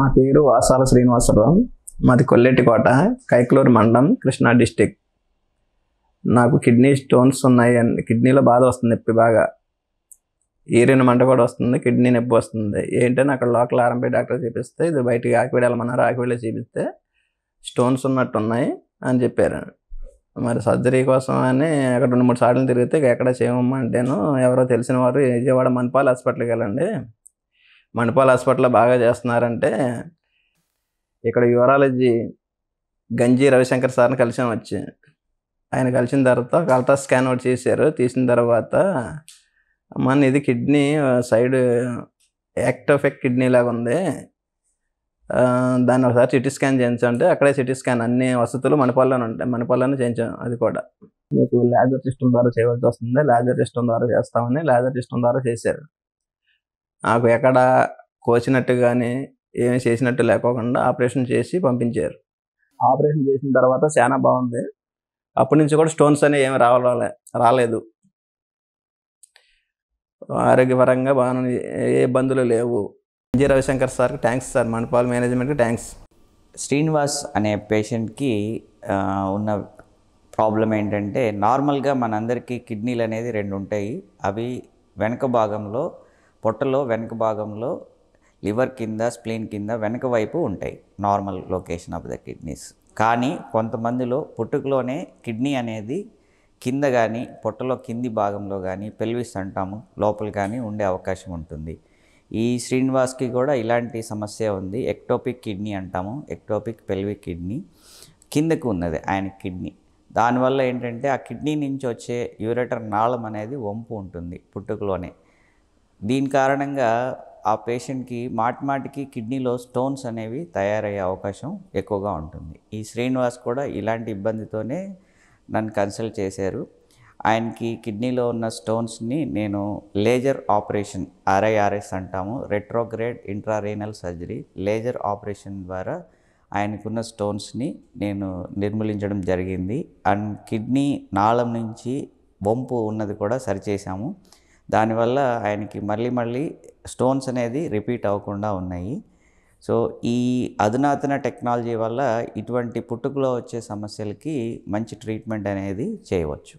మా పేరు వాసాల శ్రీనివాసరావు మాది కోట కైక్లూరు మండలం కృష్ణా డిస్టిక్ నాకు కిడ్నీ స్టోన్స్ ఉన్నాయి అండ్ కిడ్నీలో బాధ వస్తుంది నొప్పి బాగా ఈరిన మంట కూడా వస్తుంది కిడ్నీ నొప్పి వస్తుంది ఏంటంటే అక్కడ లోకల్ ఆర్ఎంపీ డాక్టర్ చూపిస్తే ఇది బయటికి ఆకి వెళ్ళమన్నారు వెళ్ళి చూపిస్తే స్టోన్స్ ఉన్నట్టు ఉన్నాయి అని చెప్పారు మరి సర్జరీ కోసం అని అక్కడ రెండు మూడు సార్లు తిరిగితే ఎక్కడ చేయమంటేను ఎవరో తెలిసిన వారు విజయవాడ మన్పాల్ హాస్పిటల్కి వెళ్ళండి మణిపాల్ హాస్పిటల్లో బాగా చేస్తున్నారంటే ఇక్కడ యూరాలజీ గంజి రవిశంకర్ సార్ని కలిసి వచ్చి ఆయన కలిసిన తర్వాత అల్ట్రా స్కాన్ ఒకటి చేశారు తీసిన తర్వాత మన ఇది కిడ్నీ సైడ్ ఎఫెక్ట్ కిడ్నీ లాగా ఉంది దాన్ని ఒకసారి సిటీ స్కాన్ చేయించంటే అక్కడే సిటీ స్కాన్ అన్ని వసతులు మణిపాల్లోనే ఉంటాయి మణిపాల్లోనే చేయించాం అది కూడా మీకు లేజర్ సిస్టమ్ ద్వారా చేయవలసి వస్తుంది లేజర్ సిస్టమ్ ద్వారా చేస్తామని లేజర్ సిస్టమ్ ద్వారా చేశారు నాకు ఎక్కడ కోసినట్టు కానీ ఏమి చేసినట్టు లేకోకుండా ఆపరేషన్ చేసి పంపించారు ఆపరేషన్ చేసిన తర్వాత చాలా బాగుంది అప్పటి నుంచి కూడా స్టోన్స్ అనేవి ఏమి రావాలే రాలేదు ఆరోగ్యపరంగా బాగానే ఏ ఇబ్బందులు లేవు G Ravishankar sir thanks sir Manipal మేనేజ్మెంట్కి థ్యాంక్స్ శ్రీనివాస్ అనే పేషెంట్కి ఉన్న ప్రాబ్లం ఏంటంటే నార్మల్గా మనందరికీ కిడ్నీలు అనేది రెండు ఉంటాయి అవి వెనక భాగంలో పొట్టలో వెనక భాగంలో లివర్ కింద స్ప్లీన్ కింద వెనక వైపు ఉంటాయి normal location of the kidneys కానీ కొంతమందిలో పుట్టుకలోనే కిడ్నీ అనేది కింద కానీ పొట్టలో కింది భాగంలో కానీ పెల్విస్ అంటాము లోపల కానీ ఉండే అవకాశం ఉంటుంది ఈ శ్రీనివాస్కి కూడా ఇలాంటి సమస్య ఉంది ఎక్టోపిక్ కిడ్నీ అంటాము ఎక్టోపిక్ పెల్వి కిడ్నీ కిందకు ఉన్నది ఆయన కిడ్నీ దానివల్ల ఏంటంటే ఆ కిడ్నీ నుంచి వచ్చే యూరేటర్ నాళం అనేది వంపు ఉంటుంది పుట్టుకలోనే దీని కారణంగా ఆ పేషెంట్కి మాటిమాటికి కిడ్నీలో స్టోన్స్ అనేవి తయారయ్యే అవకాశం ఎక్కువగా ఉంటుంది ఈ శ్రీనివాస్ కూడా ఇలాంటి ఇబ్బందితోనే నన్ను కన్సల్ట్ చేశారు ఆయనకి కిడ్నీలో ఉన్న స్టోన్స్ని నేను లేజర్ ఆపరేషన్ ఆర్ఐఆర్ఎస్ అంటాము retrograde intrarenal surgery laser operation ద్వారా ఆయనకున్న స్టోన్స్ని నేను నిర్మూలించడం జరిగింది అండ్ కిడ్నీ నాళం నుంచి వంపు ఉన్నది కూడా సరిచేసాము దానివల్ల ఆయనకి మళ్ళీ మళ్ళీ స్టోన్స్ అనేది రిపీట్ అవ్వకుండా ఉన్నాయి సో ఈ అధునాతన టెక్నాలజీ వల్ల ఇటువంటి పుట్టుకలో వచ్చే సమస్యలకి మంచి ట్రీట్మెంట్ అనేది చేయవచ్చు